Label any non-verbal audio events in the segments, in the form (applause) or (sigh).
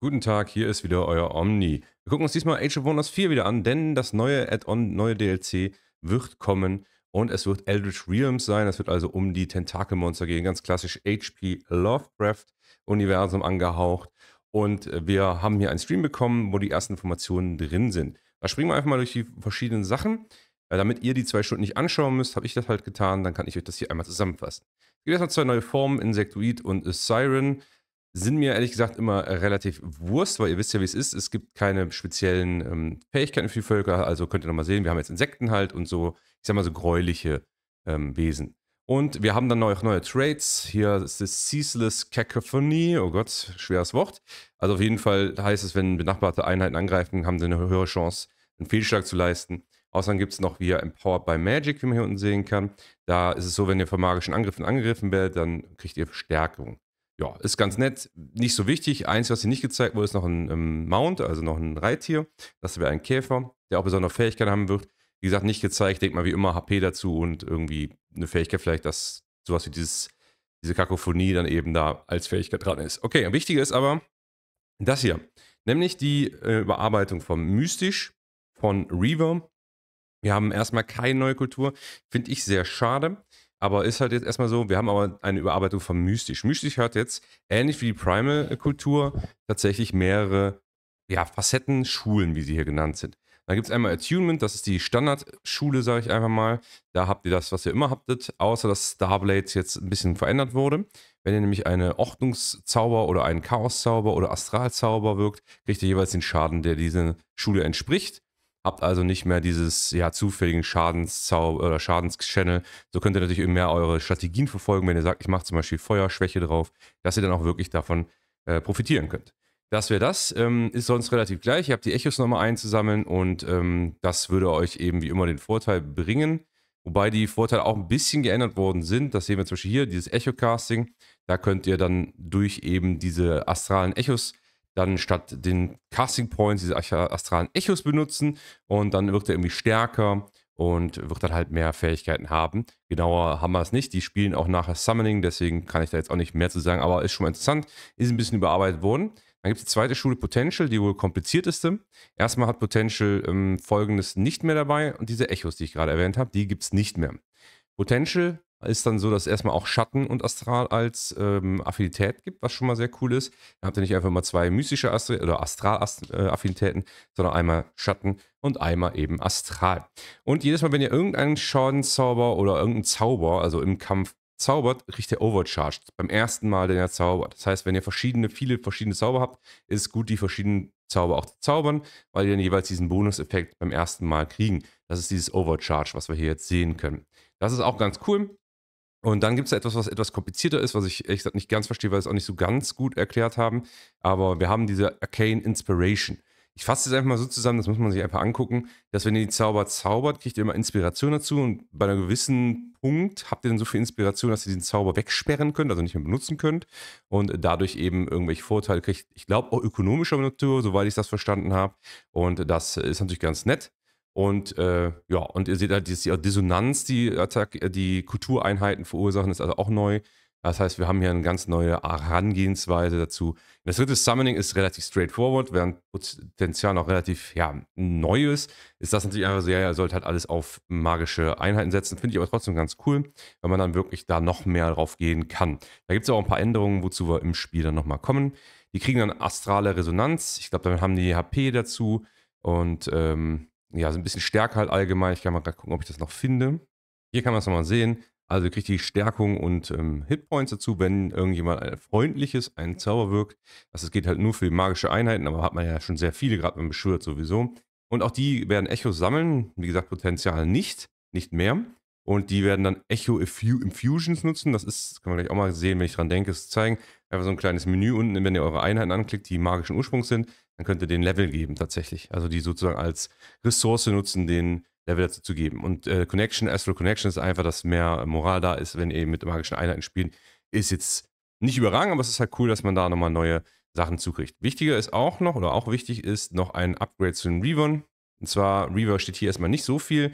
Guten Tag, hier ist wieder euer Omni. Wir gucken uns diesmal Age of Wonders 4 wieder an, denn das neue Add-on, neue DLC wird kommen und es wird Eldritch Realms sein. Es wird also um die Tentakelmonster gehen, ganz klassisch HP Lovecraft-Universum angehaucht. Und äh, wir haben hier einen Stream bekommen, wo die ersten Informationen drin sind. Da springen wir einfach mal durch die verschiedenen Sachen. Äh, damit ihr die zwei Stunden nicht anschauen müsst, habe ich das halt getan. Dann kann ich euch das hier einmal zusammenfassen. Es gibt erstmal zwei neue Formen, Insektoid und Siren sind mir ehrlich gesagt immer äh, relativ Wurst, weil ihr wisst ja, wie es ist. Es gibt keine speziellen ähm, Fähigkeiten für die Völker. Also könnt ihr nochmal sehen, wir haben jetzt Insekten halt und so, ich sag mal so gräuliche ähm, Wesen. Und wir haben dann auch neue Traits. Hier ist das Ceaseless Cacophony. Oh Gott, schweres Wort. Also auf jeden Fall heißt es, wenn benachbarte Einheiten angreifen, haben sie eine höhere Chance, einen Fehlschlag zu leisten. Außerdem gibt es noch hier Empowered by Magic, wie man hier unten sehen kann. Da ist es so, wenn ihr von magischen Angriffen angegriffen werdet, dann kriegt ihr Stärkung ja, ist ganz nett. Nicht so wichtig. Eins, was hier nicht gezeigt wurde, ist noch ein ähm, Mount, also noch ein Reittier. Das wäre ein Käfer, der auch besondere Fähigkeiten haben wird. Wie gesagt, nicht gezeigt. Denkt mal wie immer HP dazu und irgendwie eine Fähigkeit vielleicht, dass sowas wie dieses, diese Kakophonie dann eben da als Fähigkeit dran ist. Okay, wichtiger ist aber das hier. Nämlich die äh, Überarbeitung von Mystisch, von Reaver. Wir haben erstmal keine neue Kultur. Finde ich sehr schade. Aber ist halt jetzt erstmal so, wir haben aber eine Überarbeitung von Mystisch. Mystisch hat jetzt, ähnlich wie die Primal-Kultur, tatsächlich mehrere ja, Facetten, Schulen, wie sie hier genannt sind. Dann gibt es einmal Attunement, das ist die Standardschule, sage ich einfach mal. Da habt ihr das, was ihr immer habtet, außer dass Starblades jetzt ein bisschen verändert wurde. Wenn ihr nämlich eine Ordnungszauber oder einen Chaoszauber oder Astralzauber wirkt, kriegt ihr jeweils den Schaden, der dieser Schule entspricht. Habt also nicht mehr dieses ja, zufälligen Schadenszauber oder Schadenschannel. So könnt ihr natürlich mehr eure Strategien verfolgen, wenn ihr sagt, ich mache zum Beispiel Feuerschwäche drauf, dass ihr dann auch wirklich davon äh, profitieren könnt. Das wäre das. Ähm, ist sonst relativ gleich. Ihr habt die Echos nochmal einzusammeln und ähm, das würde euch eben wie immer den Vorteil bringen. Wobei die Vorteile auch ein bisschen geändert worden sind. Das sehen wir zum Beispiel hier, dieses Echo-Casting. Da könnt ihr dann durch eben diese astralen Echos dann statt den Casting Points diese astralen Echos benutzen und dann wird er irgendwie stärker und wird dann halt mehr Fähigkeiten haben. Genauer haben wir es nicht. Die spielen auch nachher Summoning, deswegen kann ich da jetzt auch nicht mehr zu sagen, aber ist schon mal interessant, ist ein bisschen überarbeitet worden. Dann gibt es die zweite Schule Potential, die wohl komplizierteste. Erstmal hat Potential ähm, folgendes nicht mehr dabei und diese Echos, die ich gerade erwähnt habe, die gibt es nicht mehr. Potential ist dann so, dass es erstmal auch Schatten und Astral als ähm, Affinität gibt, was schon mal sehr cool ist. Dann habt ihr nicht einfach mal zwei mystische Astral- oder Astral-Affinitäten, äh, sondern einmal Schatten und einmal eben Astral. Und jedes Mal, wenn ihr irgendeinen Schadenzauber oder irgendeinen Zauber, also im Kampf zaubert, riecht ihr Overcharged beim ersten Mal, den er zaubert. Das heißt, wenn ihr verschiedene, viele verschiedene Zauber habt, ist es gut, die verschiedenen Zauber auch zu zaubern, weil die dann jeweils diesen Bonuseffekt beim ersten Mal kriegen. Das ist dieses Overcharge, was wir hier jetzt sehen können. Das ist auch ganz cool. Und dann gibt es ja etwas, was etwas komplizierter ist, was ich ehrlich gesagt nicht ganz verstehe, weil es auch nicht so ganz gut erklärt haben. Aber wir haben diese Arcane Inspiration. Ich fasse es einfach mal so zusammen, das muss man sich einfach angucken, dass wenn ihr die Zauber zaubert, kriegt ihr immer Inspiration dazu und bei einem gewissen Punkt habt ihr dann so viel Inspiration, dass ihr den Zauber wegsperren könnt, also nicht mehr benutzen könnt und dadurch eben irgendwelche Vorteile kriegt. Ich glaube auch ökonomischer Natur, soweit ich das verstanden habe. Und das ist natürlich ganz nett. Und äh, ja, und ihr seht halt die Dissonanz, die Attack, äh, die Kultureinheiten verursachen, ist also auch neu. Das heißt, wir haben hier eine ganz neue Herangehensweise dazu. Das dritte Summoning ist relativ straightforward, während Potenzial noch relativ ja, neu ist. Ist das natürlich einfach so, ja, ihr sollt halt alles auf magische Einheiten setzen. Finde ich aber trotzdem ganz cool, wenn man dann wirklich da noch mehr drauf gehen kann. Da gibt es auch ein paar Änderungen, wozu wir im Spiel dann nochmal kommen. Die kriegen dann astrale Resonanz. Ich glaube, damit haben die HP dazu. Und ähm, ja, so ein bisschen stärker halt allgemein. Ich kann mal gucken, ob ich das noch finde. Hier kann man es nochmal sehen. Also ihr kriegt die Stärkung und ähm, Hitpoints dazu, wenn irgendjemand ein äh, freundliches, einen Zauber wirkt. Also es geht halt nur für magische Einheiten, aber hat man ja schon sehr viele, gerade beim Beschwört sowieso. Und auch die werden Echos sammeln. Wie gesagt, Potenzial nicht, nicht mehr. Und die werden dann Echo Infusions nutzen. Das ist, kann man gleich auch mal sehen, wenn ich dran denke, es zeigen. Einfach so ein kleines Menü unten, wenn ihr eure Einheiten anklickt, die magischen Ursprungs sind dann könnt ihr den Level geben tatsächlich. Also die sozusagen als Ressource nutzen, den Level dazu zu geben. Und äh, Connection, Astral Connection ist einfach, dass mehr Moral da ist, wenn ihr mit magischen Einheiten spielt. Ist jetzt nicht überragend, aber es ist halt cool, dass man da nochmal neue Sachen zukriegt. Wichtiger ist auch noch, oder auch wichtig ist, noch ein Upgrade zu den Reavern. Und zwar, Reaver steht hier erstmal nicht so viel.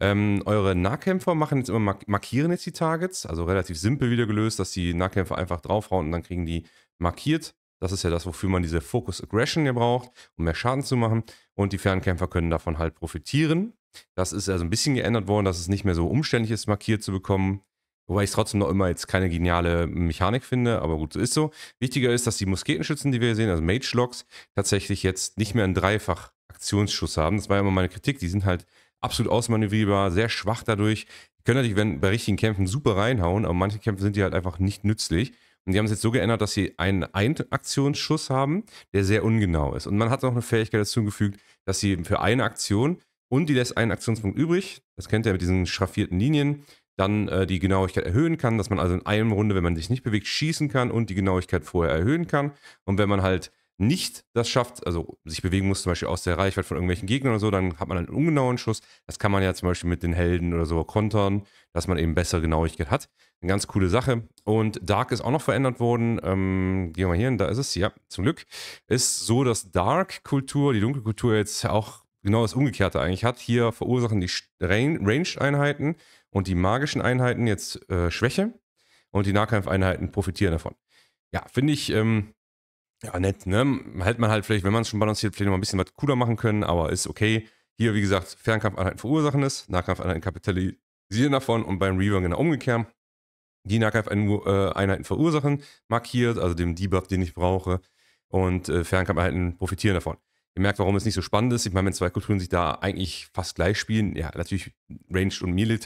Ähm, eure Nahkämpfer machen jetzt immer mark markieren jetzt die Targets, also relativ simpel wieder gelöst, dass die Nahkämpfer einfach draufhauen und dann kriegen die markiert. Das ist ja das, wofür man diese Focus Aggression hier braucht, um mehr Schaden zu machen. Und die Fernkämpfer können davon halt profitieren. Das ist also ein bisschen geändert worden, dass es nicht mehr so umständlich ist, markiert zu bekommen. Wobei ich es trotzdem noch immer jetzt keine geniale Mechanik finde, aber gut, so ist so. Wichtiger ist, dass die Musketenschützen, die wir hier sehen, also Mage-Locks, tatsächlich jetzt nicht mehr einen Dreifach-Aktionsschuss haben. Das war ja immer meine Kritik. Die sind halt absolut ausmanövrierbar, sehr schwach dadurch. Die können natürlich bei richtigen Kämpfen super reinhauen, aber manche Kämpfe sind die halt einfach nicht nützlich. Und die haben es jetzt so geändert, dass sie einen Ein-Aktionsschuss haben, der sehr ungenau ist. Und man hat noch eine Fähigkeit dazu gefügt, dass sie für eine Aktion und die lässt einen Aktionspunkt übrig, das kennt ihr mit diesen schraffierten Linien, dann äh, die Genauigkeit erhöhen kann, dass man also in einem Runde, wenn man sich nicht bewegt, schießen kann und die Genauigkeit vorher erhöhen kann. Und wenn man halt nicht das schafft, also sich bewegen muss, zum Beispiel aus der Reichweite von irgendwelchen Gegnern oder so, dann hat man halt einen ungenauen Schuss. Das kann man ja zum Beispiel mit den Helden oder so kontern, dass man eben bessere Genauigkeit hat. Eine ganz coole Sache. Und Dark ist auch noch verändert worden. Ähm, gehen wir mal hier hin, da ist es, ja, zum Glück. Ist so, dass Dark-Kultur, die dunkle Kultur jetzt auch genau das Umgekehrte eigentlich hat. Hier verursachen die Ranged-Einheiten und die magischen Einheiten jetzt äh, Schwäche und die Nahkampfeinheiten profitieren davon. Ja, finde ich ähm, ja, nett, ne? Hätte man halt vielleicht, wenn man es schon balanciert, vielleicht noch ein bisschen was cooler machen können, aber ist okay. Hier, wie gesagt, Fernkampfeinheiten verursachen es, Nahkampfeinheiten kapitalisieren davon und beim Reaver genau umgekehrt. Die Nahkampfeinheiten äh, verursachen, markiert, also dem Debuff, den ich brauche, und äh, Fernkampfeinheiten profitieren davon. Ihr merkt, warum es nicht so spannend ist. Ich meine, wenn zwei Kulturen sich da eigentlich fast gleich spielen, ja, natürlich Ranged und Melee,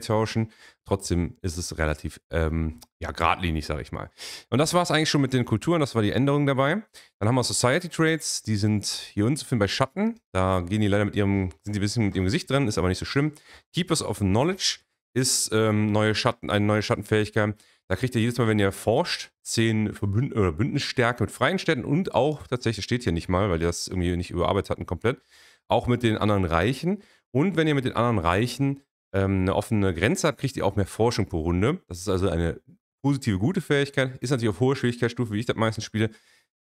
tauschen, trotzdem ist es relativ, ähm, ja, geradlinig, sage ich mal. Und das war es eigentlich schon mit den Kulturen, das war die Änderung dabei. Dann haben wir Society Trades. die sind hier unten zu finden bei Schatten. Da gehen die leider mit ihrem, sind die ein bisschen mit ihrem Gesicht drin, ist aber nicht so schlimm. Keepers of Knowledge ist ähm, neue Schatten, eine neue Schattenfähigkeit. Da kriegt ihr jedes Mal, wenn ihr forscht, 10 Verbünd oder Bündnisstärke mit freien Städten und auch, tatsächlich steht hier nicht mal, weil die das irgendwie nicht überarbeitet hatten komplett, auch mit den anderen Reichen. Und wenn ihr mit den anderen Reichen ähm, eine offene Grenze habt, kriegt ihr auch mehr Forschung pro Runde. Das ist also eine positive, gute Fähigkeit. Ist natürlich auf hoher Schwierigkeitsstufe, wie ich das meistens spiele,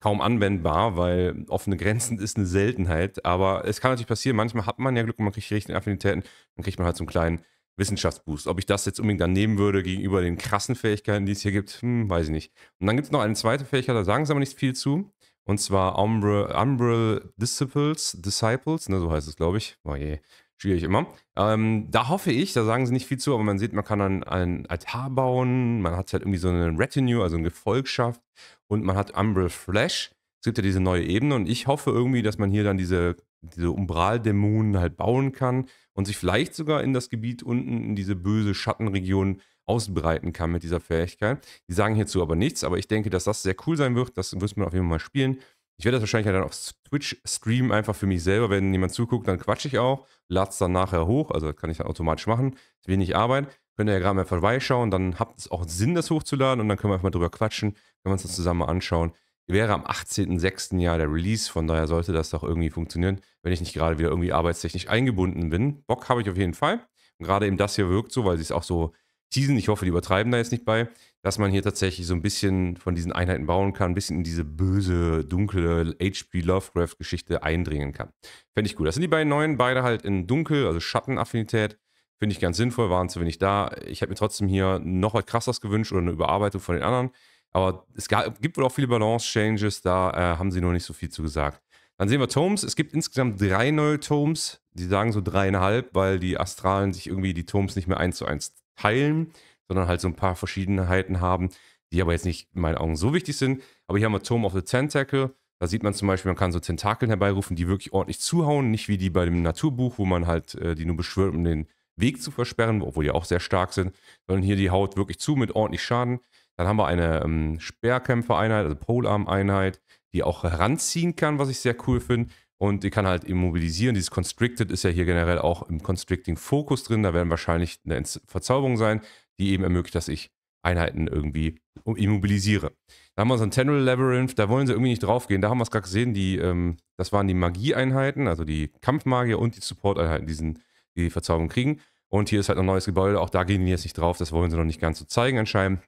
kaum anwendbar, weil offene Grenzen ist eine Seltenheit. Aber es kann natürlich passieren, manchmal hat man ja Glück und man kriegt die richtigen Affinitäten, dann kriegt man halt so einen kleinen Wissenschaftsboost. Ob ich das jetzt unbedingt dann nehmen würde gegenüber den krassen Fähigkeiten, die es hier gibt, hm, weiß ich nicht. Und dann gibt es noch eine zweite Fähigkeit, da sagen sie aber nicht viel zu. Und zwar Umbral, Umbral Disciples, Disciples, ne, so heißt es, glaube ich. Oh je, schwierig immer. Ähm, da hoffe ich, da sagen sie nicht viel zu, aber man sieht, man kann dann ein Altar bauen, man hat halt irgendwie so eine Retinue, also eine Gefolgschaft und man hat Umbral Flash. Es gibt ja diese neue Ebene und ich hoffe irgendwie, dass man hier dann diese, diese Umbral-Dämonen halt bauen kann und sich vielleicht sogar in das Gebiet unten, in diese böse Schattenregion ausbreiten kann mit dieser Fähigkeit. Die sagen hierzu aber nichts, aber ich denke, dass das sehr cool sein wird. Das müssen man auf jeden Fall mal spielen. Ich werde das wahrscheinlich dann auf Twitch streamen, einfach für mich selber. Wenn jemand zuguckt, dann quatsche ich auch, lade es dann nachher hoch. Also das kann ich dann automatisch machen. Ist wenig Arbeit. Könnt ihr ja gerade mal vorbeischauen. Dann habt es auch Sinn, das hochzuladen und dann können wir einfach mal drüber quatschen. Können wir uns das zusammen mal anschauen wäre am 18.06. ja der Release, von daher sollte das doch irgendwie funktionieren, wenn ich nicht gerade wieder irgendwie arbeitstechnisch eingebunden bin. Bock habe ich auf jeden Fall. Und gerade eben das hier wirkt so, weil sie es auch so teasen, ich hoffe, die übertreiben da jetzt nicht bei, dass man hier tatsächlich so ein bisschen von diesen Einheiten bauen kann, ein bisschen in diese böse, dunkle HP Lovecraft-Geschichte eindringen kann. Fände ich gut. Das sind die beiden neuen, beide halt in Dunkel, also Schattenaffinität. Finde ich ganz sinnvoll, waren zu wenig da. Ich hätte mir trotzdem hier noch was krasseres gewünscht oder eine Überarbeitung von den anderen. Aber es gab, gibt wohl auch viele Balance-Changes, da äh, haben sie noch nicht so viel zu gesagt. Dann sehen wir Tomes. Es gibt insgesamt drei neue Tomes. Die sagen so dreieinhalb, weil die Astralen sich irgendwie die Tomes nicht mehr eins zu eins teilen, sondern halt so ein paar Verschiedenheiten haben, die aber jetzt nicht in meinen Augen so wichtig sind. Aber hier haben wir Tome of the Tentacle. Da sieht man zum Beispiel, man kann so Tentakeln herbeirufen, die wirklich ordentlich zuhauen. Nicht wie die bei dem Naturbuch, wo man halt äh, die nur beschwört, um den Weg zu versperren, obwohl die auch sehr stark sind, sondern hier die haut wirklich zu mit ordentlich Schaden. Dann haben wir eine ähm, Speerkämpfer-Einheit, also Polearm-Einheit, die auch heranziehen kann, was ich sehr cool finde. Und die kann halt immobilisieren. Dieses Constricted ist ja hier generell auch im Constricting-Fokus drin. Da werden wahrscheinlich eine Verzauberung sein, die eben ermöglicht, dass ich Einheiten irgendwie immobilisiere. Da haben wir unseren General Labyrinth, da wollen sie irgendwie nicht drauf gehen. Da haben wir es gerade gesehen, die, ähm, das waren die Magie-Einheiten, also die Kampfmagier und die Support-Einheiten, die, die Verzauberung kriegen. Und hier ist halt ein neues Gebäude, auch da gehen die jetzt nicht drauf, das wollen sie noch nicht ganz so zeigen anscheinend.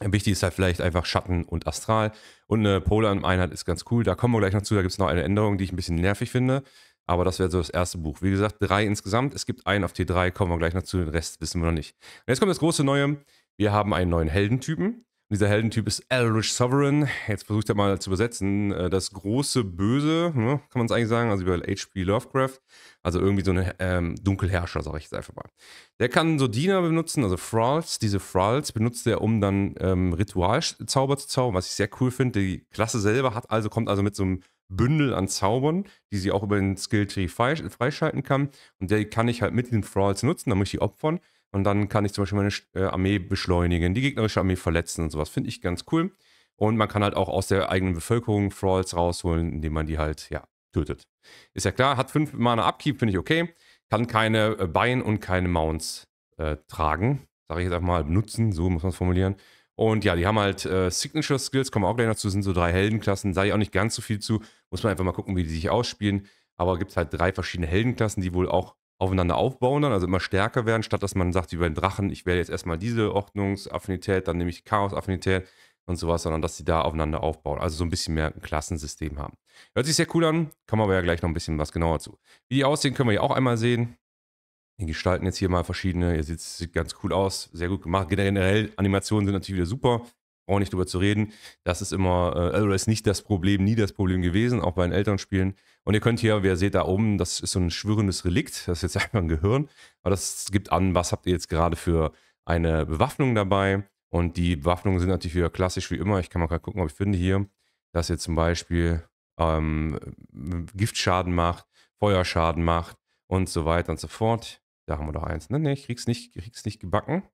Wichtig ist halt vielleicht einfach Schatten und Astral. Und eine Polar-Einheit ist ganz cool. Da kommen wir gleich noch zu. Da gibt es noch eine Änderung, die ich ein bisschen nervig finde. Aber das wäre so das erste Buch. Wie gesagt, drei insgesamt. Es gibt einen auf T3, kommen wir gleich noch zu. Den Rest wissen wir noch nicht. Und jetzt kommt das große Neue. Wir haben einen neuen Heldentypen. Und dieser Heldentyp ist Elrish Sovereign. Jetzt versucht er mal zu übersetzen. Äh, das große Böse, ne, kann man es eigentlich sagen, also über H.P. Lovecraft. Also irgendwie so ein ähm, Dunkelherrscher, sage ich jetzt einfach mal. Der kann so Diener benutzen, also Thralls. Diese Thralls benutzt er, um dann ähm, Ritualzauber zu zaubern, was ich sehr cool finde. Die Klasse selber hat also, kommt also mit so einem Bündel an Zaubern, die sie auch über den Skilltree freischalten kann. Und der kann ich halt mit den Thralls nutzen, dann muss ich die opfern. Und dann kann ich zum Beispiel meine äh, Armee beschleunigen, die gegnerische Armee verletzen und sowas. Finde ich ganz cool. Und man kann halt auch aus der eigenen Bevölkerung Thralls rausholen, indem man die halt, ja, tötet. Ist ja klar, hat 5 Mana Upkeep, finde ich okay. Kann keine äh, Beine und keine Mounts äh, tragen. Sage ich jetzt einfach mal, benutzen, so muss man es formulieren. Und ja, die haben halt äh, Signature Skills, kommen auch gleich dazu, sind so drei Heldenklassen, sage ich auch nicht ganz so viel zu. Muss man einfach mal gucken, wie die sich ausspielen. Aber gibt es halt drei verschiedene Heldenklassen, die wohl auch aufeinander aufbauen dann, also immer stärker werden, statt dass man sagt, wie bei den Drachen, ich wähle jetzt erstmal diese Ordnungsaffinität, dann nehme ich Chaosaffinität und sowas, sondern dass die da aufeinander aufbauen. Also so ein bisschen mehr ein Klassensystem haben. Hört sich sehr cool an, kommen aber ja gleich noch ein bisschen was genauer zu. Wie die aussehen, können wir ja auch einmal sehen. Wir gestalten jetzt hier mal verschiedene. Ihr seht, es sieht ganz cool aus, sehr gut gemacht. Generell Animationen sind natürlich wieder super brauche nicht drüber zu reden. Das ist immer, äh, oder also ist nicht das Problem, nie das Problem gewesen, auch bei den Elternspielen. Und ihr könnt hier, wer seht da oben, das ist so ein schwirrendes Relikt, das ist jetzt (laughs) einfach ein Gehirn, aber das gibt an, was habt ihr jetzt gerade für eine Bewaffnung dabei. Und die Bewaffnungen sind natürlich wieder klassisch wie immer. Ich kann mal gerade gucken, ob ich finde hier, dass ihr zum Beispiel ähm, Giftschaden macht, Feuerschaden macht und so weiter und so fort. Da haben wir doch eins. Ne, ne, ich krieg's nicht, krieg's nicht gebacken.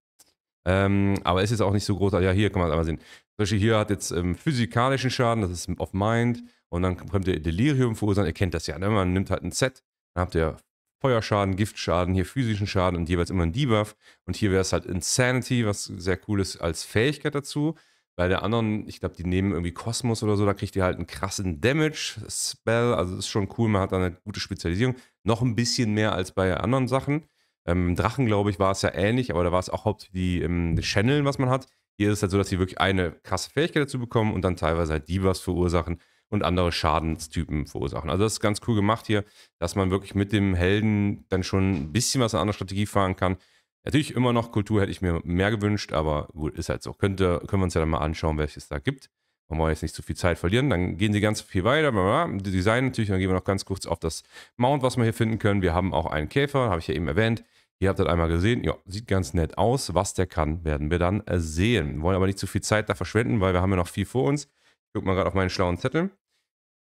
Ähm, aber es ist auch nicht so groß. Ja, hier kann man es einmal sehen. Zum Beispiel hier hat jetzt ähm, physikalischen Schaden, das ist auf Mind. Und dann könnt ihr Delirium verursachen. Ihr kennt das ja, ne? Man nimmt halt ein Set, dann habt ihr Feuerschaden, Giftschaden, hier physischen Schaden und jeweils immer ein Debuff. Und hier wäre es halt Insanity, was sehr cool ist als Fähigkeit dazu. Bei der anderen, ich glaube, die nehmen irgendwie Kosmos oder so, da kriegt ihr halt einen krassen Damage-Spell. Also das ist schon cool, man hat da eine gute Spezialisierung. Noch ein bisschen mehr als bei anderen Sachen. Ähm, Drachen, glaube ich, war es ja ähnlich, aber da war es auch hauptsächlich die, ähm, die Channeln, was man hat. Hier ist es halt so, dass sie wirklich eine krasse Fähigkeit dazu bekommen und dann teilweise halt die was verursachen und andere Schadenstypen verursachen. Also das ist ganz cool gemacht hier, dass man wirklich mit dem Helden dann schon ein bisschen was an anderer Strategie fahren kann. Natürlich immer noch Kultur hätte ich mir mehr gewünscht, aber gut, ist halt so. Könnte, können wir uns ja dann mal anschauen, welches es da gibt wollen wir jetzt nicht zu viel Zeit verlieren. Dann gehen sie ganz viel weiter. Die Design natürlich, dann gehen wir noch ganz kurz auf das Mount, was wir hier finden können. Wir haben auch einen Käfer, habe ich ja eben erwähnt. Ihr habt das einmal gesehen. Ja, sieht ganz nett aus. Was der kann, werden wir dann äh, sehen. Wir wollen aber nicht zu viel Zeit da verschwenden, weil wir haben ja noch viel vor uns. Ich gucke mal gerade auf meinen schlauen Zettel.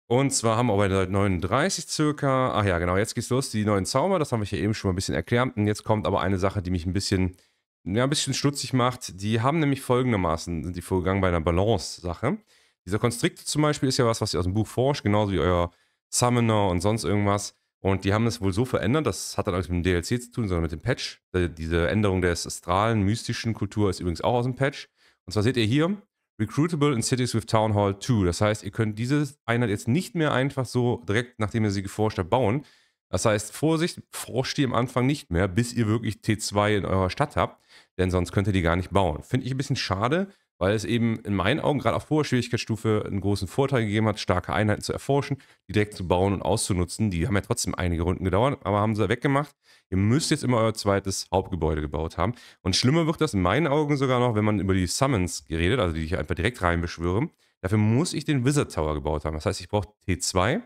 Und zwar haben wir bei der 39 circa, ach ja genau, jetzt geht's los, die neuen Zauber, das habe ich ja eben schon mal ein bisschen erklärt. Und jetzt kommt aber eine Sache, die mich ein bisschen ja, ein bisschen stutzig macht. Die haben nämlich folgendermaßen, sind die vorgegangen bei einer Balance-Sache. Dieser Konstrikt zum Beispiel ist ja was, was ihr aus dem Buch forscht, genauso wie euer Summoner und sonst irgendwas. Und die haben es wohl so verändert, das hat dann auch nichts mit dem DLC zu tun, sondern mit dem Patch. Äh, diese Änderung der astralen, mystischen Kultur ist übrigens auch aus dem Patch. Und zwar seht ihr hier, Recruitable in Cities with Town Hall 2. Das heißt, ihr könnt diese Einheit jetzt nicht mehr einfach so direkt, nachdem ihr sie geforscht habt, bauen, das heißt, Vorsicht, forscht die am Anfang nicht mehr, bis ihr wirklich T2 in eurer Stadt habt, denn sonst könnt ihr die gar nicht bauen. Finde ich ein bisschen schade, weil es eben in meinen Augen gerade auf hoher Schwierigkeitsstufe einen großen Vorteil gegeben hat, starke Einheiten zu erforschen, die direkt zu bauen und auszunutzen. Die haben ja trotzdem einige Runden gedauert, aber haben sie weggemacht. Ihr müsst jetzt immer euer zweites Hauptgebäude gebaut haben. Und schlimmer wird das in meinen Augen sogar noch, wenn man über die Summons geredet, also die ich einfach direkt reinbeschwöre. Dafür muss ich den Wizard Tower gebaut haben. Das heißt, ich brauche T2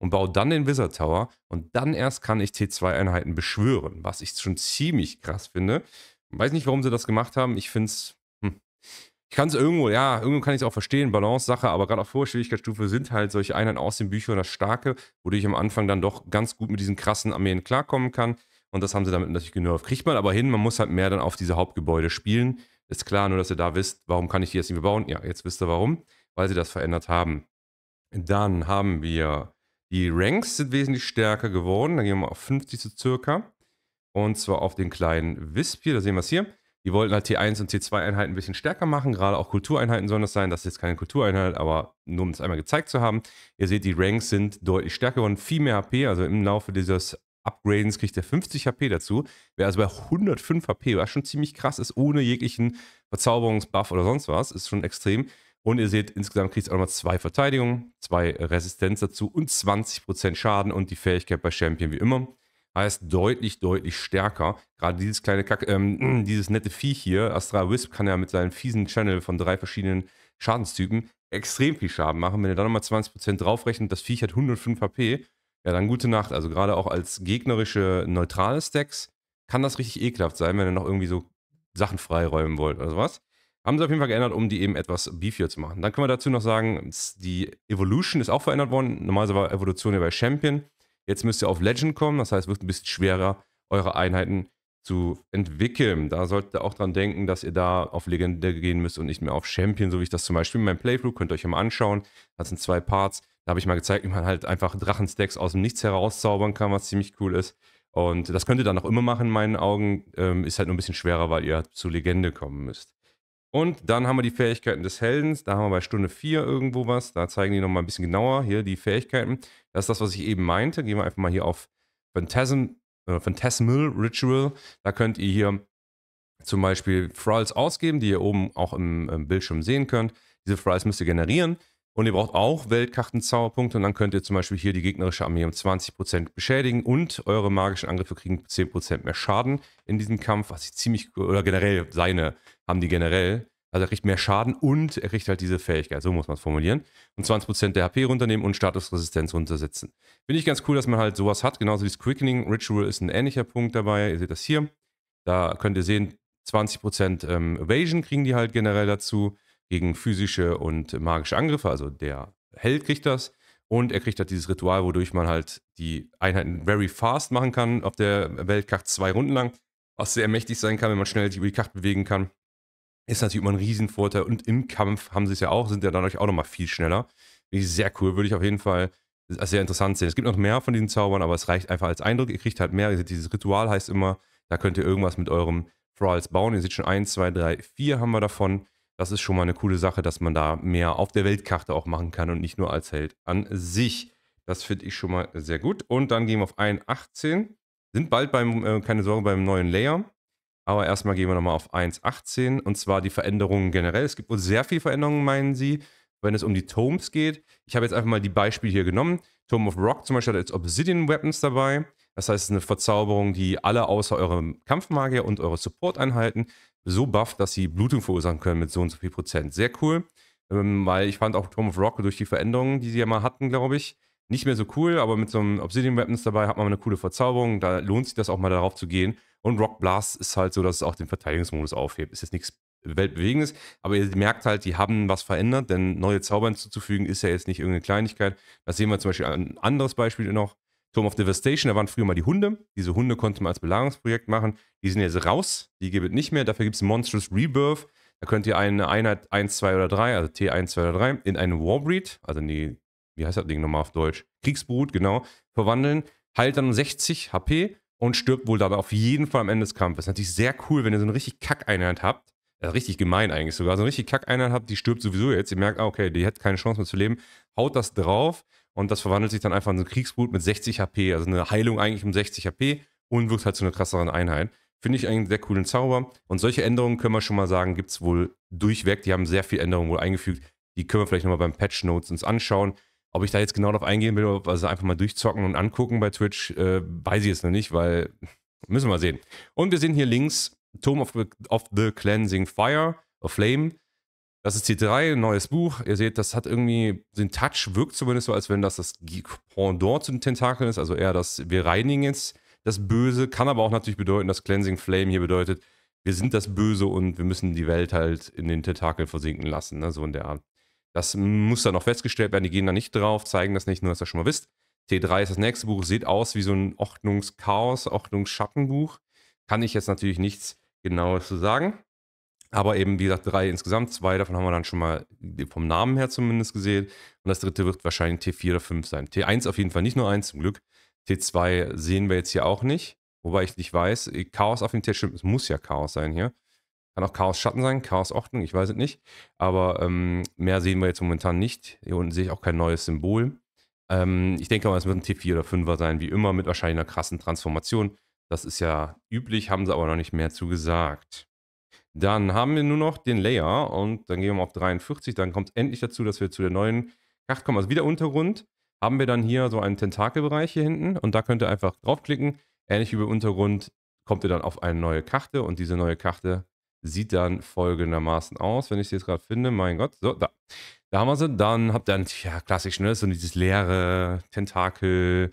und baue dann den Wizard Tower und dann erst kann ich T2-Einheiten beschwören, was ich schon ziemlich krass finde. Ich weiß nicht, warum sie das gemacht haben. Ich finde es. Hm. Ich kann es irgendwo, ja, irgendwo kann ich es auch verstehen, Balance-Sache, aber gerade auf hoher Schwierigkeitsstufe sind halt solche Einheiten aus den Büchern das Starke, wodurch ich am Anfang dann doch ganz gut mit diesen krassen Armeen klarkommen kann. Und das haben sie damit natürlich genervt. Kriegt man aber hin, man muss halt mehr dann auf diese Hauptgebäude spielen. Ist klar, nur dass ihr da wisst, warum kann ich die jetzt nicht mehr bauen? Ja, jetzt wisst ihr warum, weil sie das verändert haben. Dann haben wir die Ranks sind wesentlich stärker geworden. Da gehen wir mal auf 50 zu circa. Und zwar auf den kleinen Wisp hier, da sehen wir es hier. Die wollten halt T1 und T2-Einheiten ein bisschen stärker machen. Gerade auch Kultureinheiten sollen das sein. Das ist jetzt keine Kultureinheit, aber nur um es einmal gezeigt zu haben. Ihr seht, die Ranks sind deutlich stärker geworden. Viel mehr HP. Also im Laufe dieses Upgrades kriegt er 50 HP dazu. Wäre also bei 105 HP, was schon ziemlich krass ist, ohne jeglichen Verzauberungsbuff oder sonst was. Ist schon extrem. Und ihr seht, insgesamt kriegt es auch nochmal zwei Verteidigungen, zwei Resistenz dazu und 20% Schaden und die Fähigkeit bei Champion wie immer. Heißt deutlich, deutlich stärker. Gerade dieses kleine Kack, ähm, (clears throat) dieses nette Viech hier, Astral Wisp, kann ja mit seinem fiesen Channel von drei verschiedenen Schadenstypen extrem viel Schaden machen. Wenn ihr da nochmal 20% draufrechnet, das Viech hat 105 HP, ja dann gute Nacht. Also gerade auch als gegnerische neutrale Stacks kann das richtig ekelhaft sein, wenn ihr noch irgendwie so Sachen freiräumen wollt oder sowas. Haben sie auf jeden Fall geändert, um die eben etwas beefier zu machen. Dann können wir dazu noch sagen, die Evolution ist auch verändert worden. Normalerweise war Evolution ja bei Champion. Jetzt müsst ihr auf Legend kommen, das heißt, es wird ein bisschen schwerer, eure Einheiten zu entwickeln. Da solltet ihr auch dran denken, dass ihr da auf Legende gehen müsst und nicht mehr auf Champion, so wie ich das zum Beispiel in meinem Playthrough, könnt ihr euch ja mal anschauen. Das sind zwei Parts. Da habe ich mal gezeigt, wie man halt einfach Drachenstacks aus dem Nichts herauszaubern kann, was ziemlich cool ist. Und das könnt ihr dann auch immer machen, in meinen Augen. Ähm, ist halt nur ein bisschen schwerer, weil ihr zu Legende kommen müsst. Und dann haben wir die Fähigkeiten des Heldens. Da haben wir bei Stunde 4 irgendwo was. Da zeigen die nochmal ein bisschen genauer hier die Fähigkeiten. Das ist das, was ich eben meinte. Gehen wir einfach mal hier auf Phantasm, äh, Phantasmal Ritual. Da könnt ihr hier zum Beispiel Thralls ausgeben, die ihr oben auch im, im Bildschirm sehen könnt. Diese Fries müsst ihr generieren. Und ihr braucht auch Weltkartenzauberpunkte und dann könnt ihr zum Beispiel hier die gegnerische Armee um 20% beschädigen und eure magischen Angriffe kriegen 10% mehr Schaden in diesem Kampf, was ich ziemlich, oder generell seine haben die generell. Also er kriegt mehr Schaden und er kriegt halt diese Fähigkeit, so muss man es formulieren. Und 20% der HP runternehmen und Statusresistenz runtersetzen. Finde ich ganz cool, dass man halt sowas hat, genauso wie das Quickening Ritual ist ein ähnlicher Punkt dabei. Ihr seht das hier, da könnt ihr sehen, 20% ähm, Evasion kriegen die halt generell dazu gegen physische und magische Angriffe. Also der Held kriegt das. Und er kriegt halt dieses Ritual, wodurch man halt die Einheiten very fast machen kann auf der Weltkarte zwei Runden lang, was sehr mächtig sein kann, wenn man schnell sich über die Karte bewegen kann. Ist natürlich immer ein Riesenvorteil. Und im Kampf haben sie es ja auch, sind ja dadurch auch nochmal viel schneller. Finde ich Sehr cool, würde ich auf jeden Fall sehr interessant sehen. Es gibt noch mehr von diesen Zaubern, aber es reicht einfach als Eindruck. Ihr kriegt halt mehr. Dieses Ritual heißt immer, da könnt ihr irgendwas mit eurem Thralls bauen. Ihr seht schon, 1, 2, 3, 4 haben wir davon. Das ist schon mal eine coole Sache, dass man da mehr auf der Weltkarte auch machen kann und nicht nur als Held an sich. Das finde ich schon mal sehr gut. Und dann gehen wir auf 1.18. Sind bald beim, äh, keine Sorge, beim neuen Layer. Aber erstmal gehen wir nochmal auf 1.18 und zwar die Veränderungen generell. Es gibt wohl sehr viele Veränderungen, meinen sie, wenn es um die Tomes geht. Ich habe jetzt einfach mal die Beispiele hier genommen. Tome of Rock zum Beispiel hat jetzt Obsidian Weapons dabei. Das heißt, es ist eine Verzauberung, die alle außer eurem Kampfmagier und eure support einhalten so buff, dass sie Blutung verursachen können mit so und so viel Prozent. Sehr cool, ähm, weil ich fand auch Tom of Rock durch die Veränderungen, die sie ja mal hatten, glaube ich, nicht mehr so cool, aber mit so einem Obsidian Weapons dabei hat man eine coole Verzauberung, da lohnt sich das auch mal darauf zu gehen. Und Rock Blast ist halt so, dass es auch den Verteidigungsmodus aufhebt. Ist jetzt nichts weltbewegendes, aber ihr merkt halt, die haben was verändert, denn neue Zauber hinzuzufügen ist ja jetzt nicht irgendeine Kleinigkeit. Das sehen wir zum Beispiel ein anderes Beispiel noch. Tome of Devastation, da waren früher mal die Hunde. Diese Hunde konnte man als Belagerungsprojekt machen. Die sind jetzt raus, die gibt es nicht mehr. Dafür gibt es Monstrous Rebirth. Da könnt ihr eine Einheit 1, 2 oder 3, also T1, 2 oder 3, in einen Warbreed, also in die, wie heißt das Ding nochmal auf Deutsch? Kriegsbrut, genau, verwandeln. Heilt dann 60 HP und stirbt wohl dabei auf jeden Fall am Ende des Kampfes. Natürlich sehr cool, wenn ihr so eine richtig Kackeinheit habt. Also richtig gemein eigentlich sogar. So eine richtig Kackeinheit habt, die stirbt sowieso jetzt. Ihr merkt, ah, okay, die hat keine Chance mehr zu leben. Haut das drauf. Und das verwandelt sich dann einfach in so Kriegsbrut mit 60 HP. Also eine Heilung eigentlich um 60 HP und wirkt halt zu einer krasseren Einheit. Finde ich einen sehr coolen Zauber. Und solche Änderungen können wir schon mal sagen, gibt es wohl durchweg. Die haben sehr viele Änderungen wohl eingefügt. Die können wir vielleicht nochmal beim Patch Notes uns anschauen. Ob ich da jetzt genau drauf eingehen will, ob also einfach mal durchzocken und angucken bei Twitch, äh, weiß ich jetzt noch nicht, weil (laughs) müssen wir mal sehen. Und wir sehen hier links Tomb of, of the Cleansing Fire, of Flame. Das ist T3, ein neues Buch. Ihr seht, das hat irgendwie, den Touch wirkt zumindest so, als wenn das das Pendant zu den Tentakeln ist. Also eher dass wir reinigen jetzt das Böse. Kann aber auch natürlich bedeuten, dass Cleansing Flame hier bedeutet, wir sind das Böse und wir müssen die Welt halt in den Tentakeln versinken lassen. Ne? So in der Art. Das muss dann noch festgestellt werden. Die gehen da nicht drauf, zeigen das nicht, nur dass ihr schon mal wisst. T3 ist das nächste Buch, sieht aus wie so ein Ordnungschaos, Ordnungsschattenbuch. Kann ich jetzt natürlich nichts genaues zu sagen. Aber eben, wie gesagt, drei insgesamt. Zwei davon haben wir dann schon mal vom Namen her zumindest gesehen. Und das dritte wird wahrscheinlich T4 oder 5 sein. T1 auf jeden Fall nicht nur eins, zum Glück. T2 sehen wir jetzt hier auch nicht. Wobei ich nicht weiß, äh, Chaos auf Affinität stimmt, es muss ja Chaos sein hier. Kann auch Chaos Schatten sein, Chaos Ordnung, ich weiß es nicht. Aber ähm, mehr sehen wir jetzt momentan nicht. Hier unten sehe ich auch kein neues Symbol. Ähm, ich denke aber, es wird ein T4 oder 5er sein, wie immer, mit wahrscheinlich einer krassen Transformation. Das ist ja üblich, haben sie aber noch nicht mehr zu gesagt. Dann haben wir nur noch den Layer und dann gehen wir mal auf 43. Dann kommt es endlich dazu, dass wir zu der neuen Karte kommen. Also wieder Untergrund. Haben wir dann hier so einen Tentakelbereich hier hinten und da könnt ihr einfach draufklicken. Ähnlich wie bei Untergrund kommt ihr dann auf eine neue Karte und diese neue Karte sieht dann folgendermaßen aus, wenn ich sie jetzt gerade finde. Mein Gott, so, da. Da haben wir sie. Dann habt ihr dann, ja, klassisch, ne, so dieses leere Tentakel,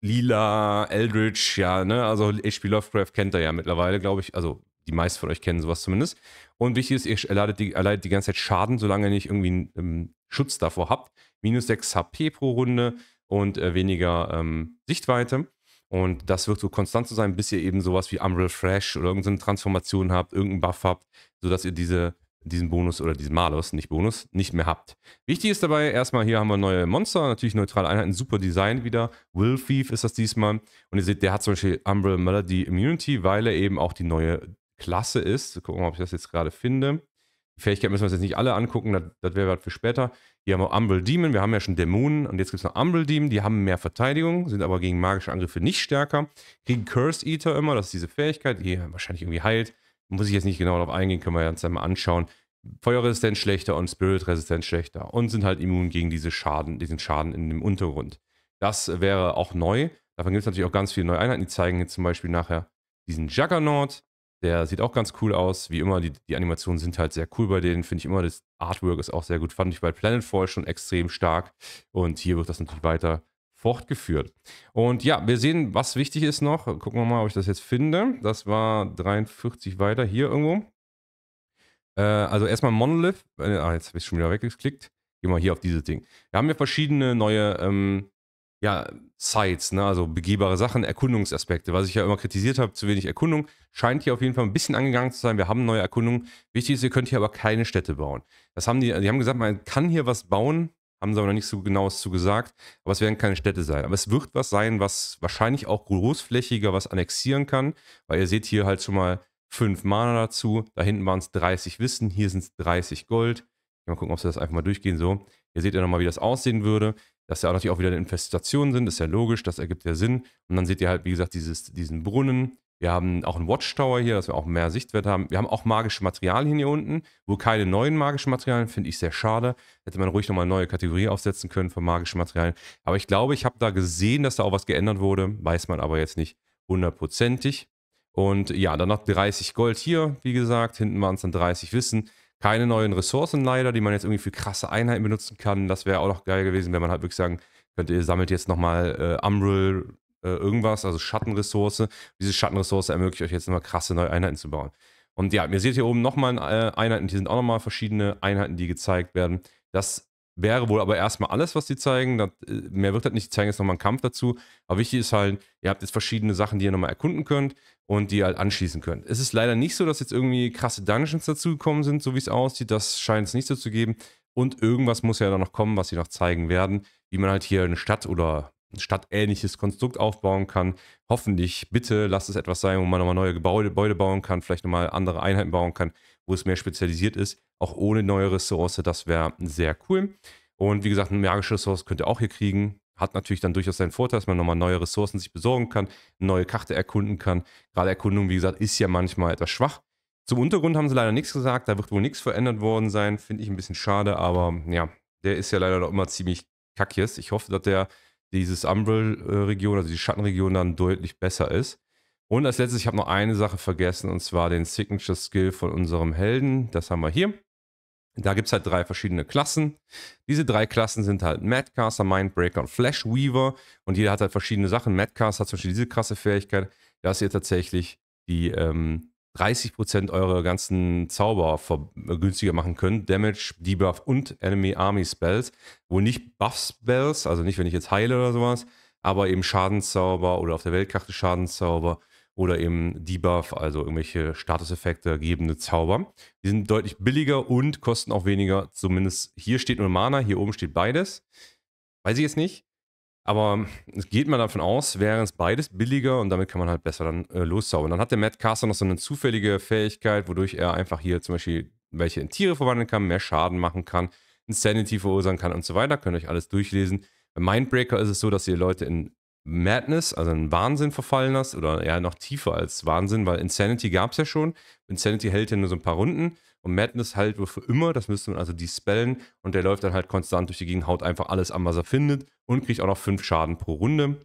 lila, Eldritch, ja, ne, also HP Lovecraft kennt ihr ja mittlerweile, glaube ich, also die meisten von euch kennen sowas zumindest. Und wichtig ist, ihr erleidet die, erleidet die ganze Zeit Schaden, solange ihr nicht irgendwie einen ähm, Schutz davor habt. Minus 6 HP pro Runde und äh, weniger ähm, Sichtweite. Und das wird so konstant zu so sein, bis ihr eben sowas wie Unreal Fresh oder irgendeine Transformation habt, irgendeinen Buff habt, sodass ihr diese, diesen Bonus oder diesen Malus, nicht Bonus, nicht mehr habt. Wichtig ist dabei, erstmal hier haben wir neue Monster, natürlich neutrale Einheiten, super Design wieder. Will Thief ist das diesmal. Und ihr seht, der hat zum Beispiel Umbral Melody Immunity, weil er eben auch die neue klasse ist. Gucken wir mal, ob ich das jetzt gerade finde. Die Fähigkeit müssen wir uns jetzt nicht alle angucken, das, das wäre was halt für später. Hier haben wir Umbral Demon, wir haben ja schon Dämonen und jetzt gibt es noch Umbral Demon, die haben mehr Verteidigung, sind aber gegen magische Angriffe nicht stärker. Kriegen Curse Eater immer, das ist diese Fähigkeit, die wahrscheinlich irgendwie heilt. Muss ich jetzt nicht genau darauf eingehen, können wir uns dann mal anschauen. Feuerresistenz schlechter und Spiritresistenz schlechter und sind halt immun gegen diese Schaden, diesen Schaden in dem Untergrund. Das wäre auch neu. Davon gibt es natürlich auch ganz viele neue Einheiten, die zeigen jetzt zum Beispiel nachher diesen Juggernaut. Der sieht auch ganz cool aus. Wie immer, die, die Animationen sind halt sehr cool bei denen. Finde ich immer, das Artwork ist auch sehr gut. Fand ich bei Planetfall schon extrem stark. Und hier wird das natürlich weiter fortgeführt. Und ja, wir sehen, was wichtig ist noch. Gucken wir mal, ob ich das jetzt finde. Das war 43 weiter hier irgendwo. Äh, also erstmal Monolith. Äh, ah, jetzt habe ich schon wieder weggeklickt. Gehen wir hier auf dieses Ding. Wir haben ja verschiedene neue ähm, ja, Sites, ne? also begehbare Sachen, Erkundungsaspekte. Was ich ja immer kritisiert habe, zu wenig Erkundung, scheint hier auf jeden Fall ein bisschen angegangen zu sein. Wir haben neue Erkundungen. Wichtig ist, ihr könnt hier aber keine Städte bauen. Das haben die, die haben gesagt, man kann hier was bauen, haben sie aber noch nicht so genaues zu gesagt, aber es werden keine Städte sein. Aber es wird was sein, was wahrscheinlich auch großflächiger was annexieren kann, weil ihr seht hier halt schon mal fünf Mana dazu. Da hinten waren es 30 Wissen, hier sind es 30 Gold. Mal gucken, ob sie das einfach mal durchgehen so. Hier seht ihr nochmal, wie das aussehen würde dass ja auch natürlich auch wieder eine Infestation sind, ist ja logisch, das ergibt ja Sinn. Und dann seht ihr halt, wie gesagt, dieses, diesen Brunnen. Wir haben auch einen Watchtower hier, dass wir auch mehr Sichtwert haben. Wir haben auch magische Materialien hier unten, wo keine neuen magischen Materialien, finde ich sehr schade. Hätte man ruhig nochmal eine neue Kategorie aufsetzen können von magischen Materialien. Aber ich glaube, ich habe da gesehen, dass da auch was geändert wurde, weiß man aber jetzt nicht hundertprozentig. Und ja, dann noch 30 Gold hier, wie gesagt, hinten waren es dann 30 Wissen. Keine neuen Ressourcen leider, die man jetzt irgendwie für krasse Einheiten benutzen kann. Das wäre auch noch geil gewesen, wenn man halt wirklich sagen könnte, ihr sammelt jetzt nochmal äh, Umbril äh, irgendwas, also Schattenressource. Diese Schattenressource ermöglicht euch jetzt nochmal krasse neue Einheiten zu bauen. Und ja, ihr seht hier oben nochmal äh, Einheiten, hier sind auch nochmal verschiedene Einheiten, die gezeigt werden. Das wäre wohl aber erstmal alles, was die zeigen. Das, äh, mehr wird halt nicht. Die zeigen jetzt nochmal einen Kampf dazu. Aber wichtig ist halt, ihr habt jetzt verschiedene Sachen, die ihr nochmal erkunden könnt und die ihr halt anschließen könnt. Es ist leider nicht so, dass jetzt irgendwie krasse Dungeons dazugekommen sind, so wie es aussieht. Das scheint es nicht so zu geben. Und irgendwas muss ja dann noch kommen, was sie noch zeigen werden, wie man halt hier eine Stadt oder stadtähnliches Konstrukt aufbauen kann. Hoffentlich, bitte lasst es etwas sein, wo man nochmal neue Gebäude, Gebäude bauen kann, vielleicht nochmal andere Einheiten bauen kann, wo es mehr spezialisiert ist, auch ohne neue Ressource. Das wäre sehr cool. Und wie gesagt, eine magische Ressource könnt ihr auch hier kriegen. Hat natürlich dann durchaus seinen Vorteil, dass man nochmal neue Ressourcen sich besorgen kann, neue Karte erkunden kann. Gerade Erkundung, wie gesagt, ist ja manchmal etwas schwach. Zum Untergrund haben sie leider nichts gesagt, da wird wohl nichts verändert worden sein. Finde ich ein bisschen schade, aber ja, der ist ja leider noch immer ziemlich kackjes. Ich hoffe, dass der dieses Umbral-Region, also die Schattenregion dann deutlich besser ist. Und als letztes, ich habe noch eine Sache vergessen, und zwar den Signature Skill von unserem Helden. Das haben wir hier. Da gibt es halt drei verschiedene Klassen. Diese drei Klassen sind halt Madcaster, Mindbreaker und Flashweaver. Und jeder hat halt verschiedene Sachen. Madcaster hat zum Beispiel diese krasse Fähigkeit, dass ihr tatsächlich die ähm, 30% Prozent eure ganzen Zauber günstiger machen könnt. Damage, Debuff und Enemy Army Spells. Wo nicht Buff Spells, also nicht, wenn ich jetzt heile oder sowas, aber eben Schadenszauber oder auf der Weltkarte Schadenszauber oder eben Debuff, also irgendwelche Statuseffekte gebende Zauber. Die sind deutlich billiger und kosten auch weniger. Zumindest hier steht nur Mana, hier oben steht beides. Weiß ich jetzt nicht. Aber es geht mal davon aus, wäre es beides billiger und damit kann man halt besser dann äh, loszaubern. Dann hat der Matt Caster noch so eine zufällige Fähigkeit, wodurch er einfach hier zum Beispiel welche in Tiere verwandeln kann, mehr Schaden machen kann, Insanity verursachen kann und so weiter. Könnt ihr euch alles durchlesen. Bei Mindbreaker ist es so, dass ihr Leute in Madness, also in Wahnsinn verfallen lasst oder ja noch tiefer als Wahnsinn, weil Insanity gab es ja schon. Insanity hält ja nur so ein paar Runden und Madness halt wohl für immer, das müsste man also dispellen. Und der läuft dann halt konstant durch die Gegend, haut einfach alles an, was er findet und kriegt auch noch 5 Schaden pro Runde.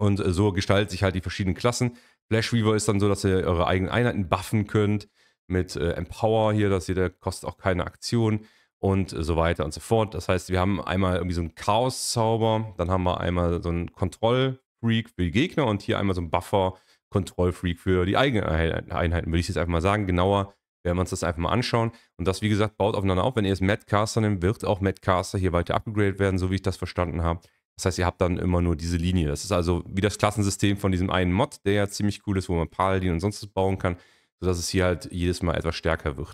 Und äh, so gestaltet sich halt die verschiedenen Klassen. Flash Weaver ist dann so, dass ihr eure eigenen Einheiten buffen könnt. Mit äh, Empower hier, dass jeder kostet auch keine Aktion und äh, so weiter und so fort. Das heißt, wir haben einmal irgendwie so einen Chaos-Zauber, dann haben wir einmal so einen Kontrollfreak für die Gegner und hier einmal so einen Buffer-Kontrollfreak für die eigenen Einheiten, würde ich jetzt einfach mal sagen. Genauer werden wir uns das einfach mal anschauen. Und das, wie gesagt, baut aufeinander auf. Wenn ihr es Madcaster nehmt, wird auch Madcaster hier weiter abgegradet werden, so wie ich das verstanden habe. Das heißt, ihr habt dann immer nur diese Linie. Das ist also wie das Klassensystem von diesem einen Mod, der ja ziemlich cool ist, wo man Paladin und sonst was bauen kann, sodass es hier halt jedes Mal etwas stärker wird.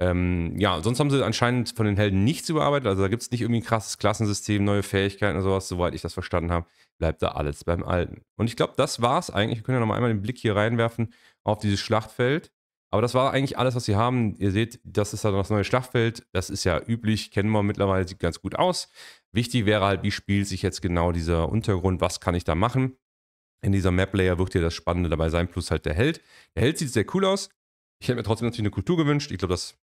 Ähm, ja, sonst haben sie anscheinend von den Helden nichts überarbeitet. Also da gibt es nicht irgendwie ein krasses Klassensystem, neue Fähigkeiten oder sowas. Soweit ich das verstanden habe, bleibt da alles beim Alten. Und ich glaube, das war's eigentlich. Wir können ja nochmal einmal den Blick hier reinwerfen auf dieses Schlachtfeld. Aber das war eigentlich alles, was sie haben. Ihr seht, das ist dann das neue Schlachtfeld. Das ist ja üblich, kennen wir mittlerweile, sieht ganz gut aus. Wichtig wäre halt, wie spielt sich jetzt genau dieser Untergrund, was kann ich da machen. In dieser Map-Layer wird ja das Spannende dabei sein, plus halt der Held. Der Held sieht sehr cool aus. Ich hätte mir trotzdem natürlich eine Kultur gewünscht. Ich glaube, das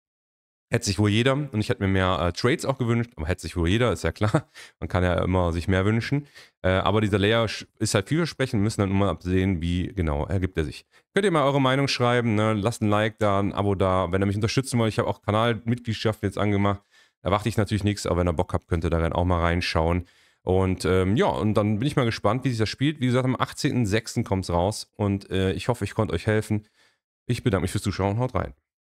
Hätte sich wohl jeder, und ich hätte mir mehr äh, Trades auch gewünscht, aber hätte sich wohl jeder, ist ja klar. (laughs) Man kann ja immer sich mehr wünschen. Äh, aber dieser Layer ist halt vielversprechend, müssen dann immer absehen, wie genau ergibt er sich. Könnt ihr mal eure Meinung schreiben, ne? lasst ein Like da, ein Abo da. Wenn ihr mich unterstützen wollt, ich habe auch Kanalmitgliedschaften jetzt angemacht. Erwarte ich natürlich nichts, aber wenn ihr Bock habt, könnt ihr da darin auch mal reinschauen. Und ähm, ja, und dann bin ich mal gespannt, wie sich das spielt. Wie gesagt, am 18.06. kommt es raus und äh, ich hoffe, ich konnte euch helfen. Ich bedanke mich fürs Zuschauen. Haut rein.